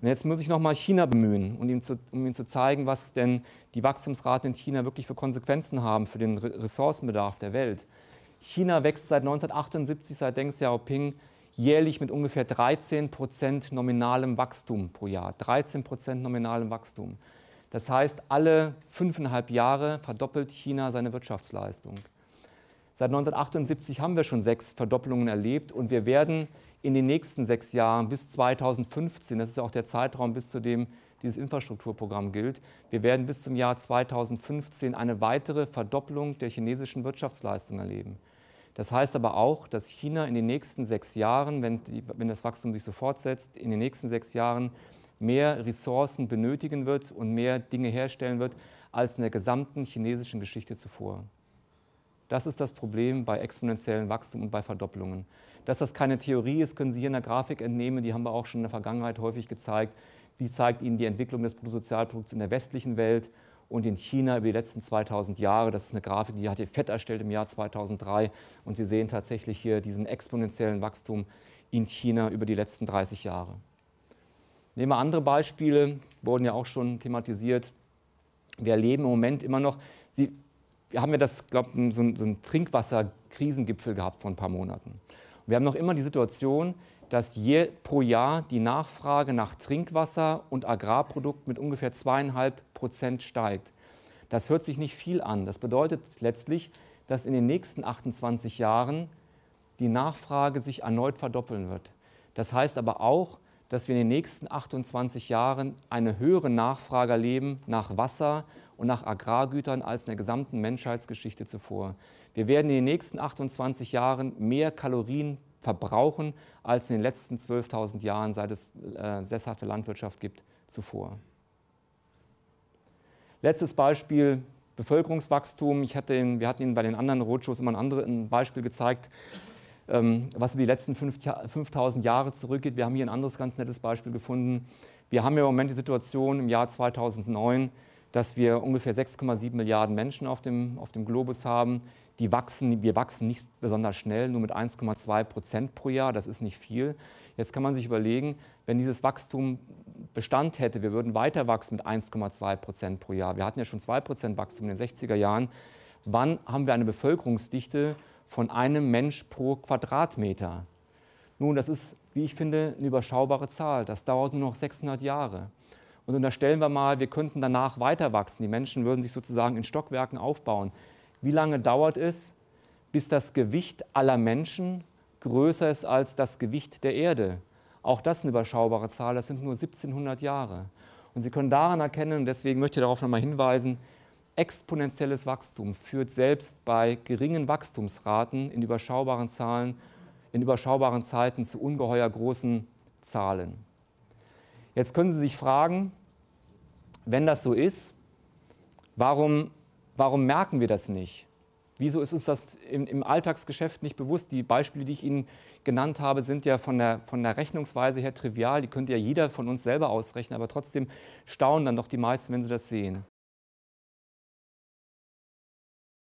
Und jetzt muss ich nochmal China bemühen, um ihm, zu, um ihm zu zeigen, was denn die Wachstumsraten in China wirklich für Konsequenzen haben für den Ressourcenbedarf der Welt. China wächst seit 1978, seit Deng Xiaoping, jährlich mit ungefähr 13 Prozent nominalem Wachstum pro Jahr. 13 Prozent nominalem Wachstum. Das heißt, alle fünfeinhalb Jahre verdoppelt China seine Wirtschaftsleistung. Seit 1978 haben wir schon sechs Verdoppelungen erlebt und wir werden in den nächsten sechs Jahren bis 2015, das ist ja auch der Zeitraum bis zu dem dieses Infrastrukturprogramm gilt, wir werden bis zum Jahr 2015 eine weitere Verdopplung der chinesischen Wirtschaftsleistung erleben. Das heißt aber auch, dass China in den nächsten sechs Jahren, wenn, die, wenn das Wachstum sich so fortsetzt, in den nächsten sechs Jahren mehr Ressourcen benötigen wird und mehr Dinge herstellen wird als in der gesamten chinesischen Geschichte zuvor. Das ist das Problem bei exponentiellem Wachstum und bei Verdopplungen. Dass das keine Theorie ist, können Sie hier in der Grafik entnehmen, die haben wir auch schon in der Vergangenheit häufig gezeigt. Die zeigt Ihnen die Entwicklung des Bruttosozialprodukts in der westlichen Welt und in China über die letzten 2000 Jahre. Das ist eine Grafik, die hat ihr Fett erstellt im Jahr 2003. Und Sie sehen tatsächlich hier diesen exponentiellen Wachstum in China über die letzten 30 Jahre. Nehmen wir andere Beispiele, wurden ja auch schon thematisiert. Wir erleben im Moment immer noch, Sie, wir haben ja das, glaube ich, so einen, so einen Trinkwasserkrisengipfel gehabt vor ein paar Monaten. Wir haben noch immer die Situation, dass je pro Jahr die Nachfrage nach Trinkwasser und Agrarprodukten mit ungefähr zweieinhalb Prozent steigt. Das hört sich nicht viel an. Das bedeutet letztlich, dass in den nächsten 28 Jahren die Nachfrage sich erneut verdoppeln wird. Das heißt aber auch, dass wir in den nächsten 28 Jahren eine höhere Nachfrage erleben nach Wasser und nach Agrargütern als in der gesamten Menschheitsgeschichte zuvor. Wir werden in den nächsten 28 Jahren mehr Kalorien verbrauchen als in den letzten 12.000 Jahren, seit es äh, sesshafte Landwirtschaft gibt, zuvor. Letztes Beispiel, Bevölkerungswachstum. Ich hatte, wir hatten Ihnen bei den anderen Roadshows immer ein anderes Beispiel gezeigt. Ähm, was über die letzten 5000 Jahre zurückgeht. Wir haben hier ein anderes ganz nettes Beispiel gefunden. Wir haben im Moment die Situation im Jahr 2009, dass wir ungefähr 6,7 Milliarden Menschen auf dem, auf dem Globus haben. Die wachsen, wir wachsen nicht besonders schnell, nur mit 1,2 Prozent pro Jahr. Das ist nicht viel. Jetzt kann man sich überlegen, wenn dieses Wachstum Bestand hätte, wir würden weiter wachsen mit 1,2 Prozent pro Jahr. Wir hatten ja schon 2 Prozent Wachstum in den 60er Jahren. Wann haben wir eine Bevölkerungsdichte von einem Mensch pro Quadratmeter. Nun, das ist, wie ich finde, eine überschaubare Zahl. Das dauert nur noch 600 Jahre. Und unterstellen wir mal, wir könnten danach weiter wachsen. Die Menschen würden sich sozusagen in Stockwerken aufbauen. Wie lange dauert es, bis das Gewicht aller Menschen größer ist als das Gewicht der Erde? Auch das eine überschaubare Zahl. Das sind nur 1700 Jahre. Und Sie können daran erkennen, und deswegen möchte ich darauf nochmal hinweisen, Exponentielles Wachstum führt selbst bei geringen Wachstumsraten in überschaubaren, Zahlen, in überschaubaren Zeiten zu ungeheuer großen Zahlen. Jetzt können Sie sich fragen, wenn das so ist, warum, warum merken wir das nicht? Wieso ist uns das im, im, Alltagsgeschäft nicht bewusst? Die Beispiele, die ich Ihnen genannt habe, sind ja von der, von der Rechnungsweise her trivial. Die könnte ja jeder von uns selber ausrechnen, aber trotzdem staunen dann doch die meisten, wenn sie das sehen.